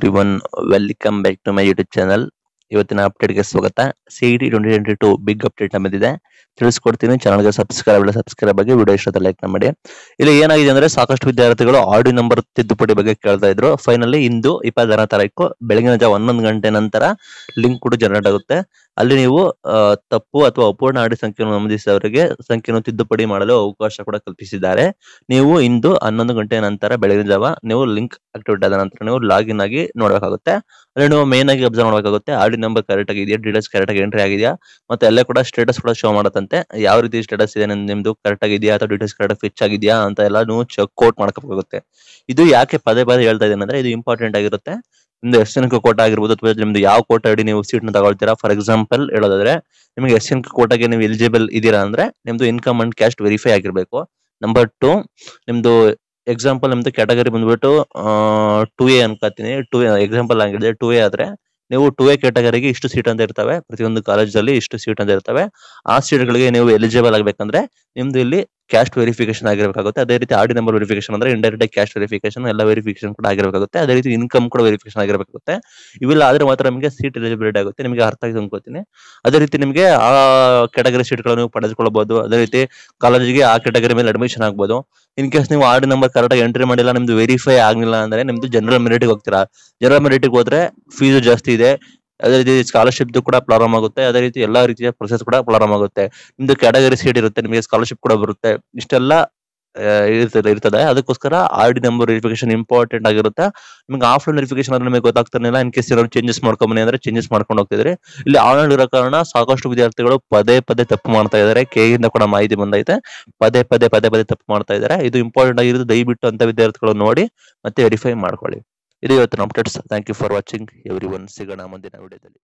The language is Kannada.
everyone welcome back to my youtube channel ಇವತ್ತಿನ ಅಪ್ಡೇಟ್ಗೆ ಸ್ವಾಗತ CET twenty twenty two big update ನಮ್ಮದಿದೆ ತಿಳಿಸ್ಕೊಡ್ತೀನಿ ಗೆ ಸಬ್ಸ್ಕ್ರೈಬ್ ಇಲ್ಲ ಸಬ್ಸ್ಕ್ರೈಬ್ ಆಗಿ ವಿಡಿಯೋ ಇಷ್ಟ ಲೈಕ್ ಮಾಡಿ ಇಲ್ಲಿ ಏನಾಗಿದೆ ಅಂದ್ರೆ ಸಾಕಷ್ಟು ವಿದ್ಯಾರ್ಥಿಗಳು ಆಡಿ ನಂಬರ್ ತಿದ್ದುಪಡಿ ಬಗ್ಗೆ ಕೇಳ್ತಾ ಇದ್ರು ಫೈನಲಿ ಇಂದು ಇಪ್ಪತ್ತಾರನೇ ತಾರೀಕು ಬೆಳಗಿನ ಜಾವ ಹನ್ನೊಂದು ಗಂಟೆ ನಂತರ ಲಿಂಕ್ ಕೂಡ ಜನರೇಟ್ ಆಗುತ್ತೆ ಅಲ್ಲಿ ನೀವು ತಪ್ಪು ಅಥವಾ ಅಪೂರ್ಣ ಆಡಿ ಸಂಖ್ಯೆಯನ್ನು ನಮೂದಿಸಿದವರಿಗೆ ಸಂಖ್ಯೆಯನ್ನು ತಿದ್ದುಪಡಿ ಮಾಡಲು ಅವಕಾಶ ಕೂಡ ಕಲ್ಪಿಸಿದ್ದಾರೆ ನೀವು ಇಂದು ಹನ್ನೊಂದು ಗಂಟೆ ನಂತರ ಬೆಳಗಿನ ಜಾವ ನೀವು ಲಿಂಕ್ ಆಕ್ಟಿವೇಟ್ ಆದ ನಂತರ ನೀವು ಲಾಗಿನ್ ಆಗಿ ನೋಡಬೇಕಾಗುತ್ತೆ ಅಲ್ಲಿ ನೀವು ಮೇನ್ ಆಗಿ ಅಬ್ಸರ್ವ್ ಮಾಡಬೇಕಾಗುತ್ತೆ ಆಡಿ ನಂಬರ್ ಕರೆಕ್ಟ್ ಆಗಿದೆಯಾ ಇದೆಯಾ ಡೀಟೇಲ್ಸ್ ಕರೆಕ್ಟ್ ಆಗಿ ಎಂಟ್ರಿ ಆಗಿದೆಯಾ ಮತ್ತೆ ಎಲ್ಲ ಕೂಡ ಸ್ಟೇಟಸ್ ಕೂಡ ಶೋ ಮಾಡುತ್ತಂತೆ ಯಾವ ರೀತಿ ಸ್ಟೇಟಸ್ ಇದೆ ನಿಮ್ದು ಕರೆಕ್ಟ್ ಆಗಿದೆಯಾ ಅಥವಾ ಡೀಟೇಲ್ಸ್ ಕರೆಕ್ಟ್ ಫಿಚ್ ಆಗಿದೆಯಾ ಅಂತ ಎಲ್ಲ ನೀವು ಕೋಟ್ ಮಾಡ್ಕೋಬೇಕಾಗುತ್ತೆ ಇದು ಯಾಕೆ ಪದೇ ಪದೇ ಹೇಳ್ತಾ ಇದ್ದೀನಿ ಅಂದ್ರೆ ಇದು ಇಂಪಾರ್ಟೆಂಟ್ ಆಗಿರುತ್ತೆ ನಿಮ್ದು ಎಸ್ ಎನ್ ಕೋಟ ಆಗಿರ್ಬೋದು ಅಥವಾ ನಿಮ್ದು ಯಾವ ಕೋಟ ಅಡಿ ನೀವು ಸೀಟ್ ನ ತಗೊಳ್ತೀರಾ ಫಾರ್ ಎಕ್ಸಾಂಪಲ್ ಹೇಳೋದಾದ್ರೆ ನಿಮಗೆ ಎಸ್ ಎನ್ ಕೋಟಾಗೆ ನೀವು ಎಲಿಜಿಬಲ್ ಇದೀರಾ ಅಂದ್ರೆ ನಿಮ್ದು ಇನ್ಕಮ್ ಅಂಡ್ ಕ್ಯಾಸ್ಟ್ ವೆರಿಫೈ ಆಗಿರ್ಬೇಕು ನಂಬರ್ ಟು ನಿಮ್ದು ಎಕ್ಸಾಂಪಲ್ ನಿಮ್ದು ಕ್ಯಾಟಗರಿ ಬಂದ್ಬಿಟ್ಟು ಟೂ ಎ ಅನ್ಕೋತೀನಿ ಟೂ ಎಕ್ಸಾಂಪಲ್ ಆಗಿದೆ ಟೂ ಎ ಆದ್ರೆ ನೀವು ಟು ಎ ಕ್ಯಾಟಗರಿಗೆ ಇಷ್ಟು ಸೀಟ್ ಅಂತ ಇರ್ತವೆ ಪ್ರತಿಯೊಂದು ಅಲ್ಲಿ ಇಷ್ಟು ಸೀಟ್ ಅಂತ ಇರ್ತವೆ ಆ ಸೀಟ್ ಗಳಿಗೆ ನೀವು ಎಲಿಜಿಬಲ್ ಆಗ್ಬೇಕಂದ್ರೆ ನಿಮ್ದು ಇಲ್ಲಿ ಕ್ಯಾಶ್ ವೆರಿಫಿಕೇಶನ್ ಆಗಿರಬೇಕಾಗುತ್ತೆ ಅದೇ ರೀತಿ ಆಡಿ ನಂಬರ್ ವೆರಿಫಿಕೇಶನ್ ಅಂದ್ರೆ ಇಂಡೈರೆಕ್ಟ್ ಆಗಿ ಕ್ಯಾಶ್ ವೆರಿಫಿಕೇಶನ್ ಎಲ್ಲ ವೆರಿಫಿಕೇಶನ್ ಕೂಡ ಆಗಿರಬೇಕಾಗುತ್ತೆ ಅದೇ ರೀತಿ ಇನ್ಕಮ್ ಕೂಡ ವೆರಿಫಿಕೇಶನ್ ಆಗಿರಬೇಕಾಗುತ್ತೆ ಇವೆಲ್ಲ ಆದ್ರೆ ಮಾತ್ರ ನಿಮಗೆ ಸೀಟ್ ಎಲಿಜಿಬಿಲಿಟಿ ಆಗುತ್ತೆ ನಿಮಗೆ ಅರ್ಥ ಆಗಿ ಅನ್ಕೋತೀನಿ ಅದೇ ರೀತಿ ನಿಮಗೆ ಆ ಕೆಟಗರಿ ಸೀಟ್ ನೀವು ಪಡೆದುಕೊಳ್ಳಬಹುದು ಅದೇ ರೀತಿ ಕಾಲೇಜಿಗೆ ಆ ಕೆಟಗರಿ ಮೇಲೆ ಅಡ್ಮಿಷನ್ ಆಗ್ಬೋದು ಇನ್ ಕೇಸ್ ನೀವು ಆರ್ಡಿ ನಂಬರ್ ಕರೆಕ್ಟಾಗಿ ಎಂಟ್ರಿ ಮಾಡಿಲ್ಲ ನಿಮ್ದು ವೆರಿಫೈ ಆಗಲಿಲ್ಲ ಅಂದ್ರೆ ನಿಮ್ದು ಜನರಲ್ ಮೆರಿಟ್ ಹೋಗ್ತೀರಾ ಜನರಲ್ ಮೆರಿಟ್ ಹೋದ್ರೆ ಫೀಸ್ ಜಾಸ್ತಿ ಇದೆ ಅದೇ ರೀತಿ ಸ್ಕಾಲರ್ಶಿಪ್ ಕೂಡ ಪ್ರಾರಂಭ ಆಗುತ್ತೆ ಅದೇ ರೀತಿ ಎಲ್ಲಾ ರೀತಿಯ ಪ್ರೊಸೆಸ್ ಕೂಡ ಪ್ರಾರಂಭ ಆಗುತ್ತೆ ನಿಮ್ದು ಕ್ಯಾಟಗರಿ ಸೀಟ್ ಇರುತ್ತೆ ನಿಮಗೆ ಸ್ಕಾಲರ್ಶಿಪ್ ಕೂಡ ಬರುತ್ತೆ ಇಷ್ಟೆಲ್ಲ ಇರ್ತದೆ ಅದಕ್ಕೋಸ್ಕರ R D number verification important ಆಗಿರುತ್ತೆ ನಿಮ್ಗೆ ಆಫ್ಲೈನ್ ವೆರಿಫಿಕೇಶನ್ ಆದ್ರೆ ನಿಮಗೆ ಗೊತ್ತಾಗ್ತಾನಿಲ್ಲ ಇನ್ ಕೇಸ್ ಏನಾದ್ರು ಚೇಂಜಸ್ ಮಾಡ್ಕೊಂಬನಿ ಅಂದ್ರೆ ಚೇಂಜಸ್ ಮಾಡ್ಕೊಂಡು ಹೋಗ್ತಿದ್ರೆ ಇಲ್ಲಿ ಆನ್ಲೈನ್ ಇರೋ ಕಾರಣ ಸಾಕಷ್ಟು ವಿದ್ಯಾರ್ಥಿಗಳು ಪದೇ ಪದೇ ತಪ್ಪು ಮಾಡ್ತಾ ಇದಾರೆ ಕೆ ಇಂದ ಕೂಡ ಮಾಹಿತಿ ಬಂದೈತೆ ಪದೇ ಪದೇ ಪದೇ ಪದೇ ತಪ್ಪು ಮಾಡ್ತಾ ಇದಾರೆ ಇದು ಇಂಪಾರ್ಟೆಂಟ್ ಆಗಿರೋದು ದಯವಿಟ್ಟು ಅಂತ ವಿದ್ಯಾರ್ಥಿಗಳು ನೋಡಿ ಮತ್ತೆ ವೆರಿಫೈ ಮಾಡ್ಕೊಳ್ಳಿ ಇದು ಇವತ್ತಿನ updates thank you for watching everyone ಸಿಗೋಣ ಮುಂದಿನ ವಿಡಿಯೋದಲ್ಲಿ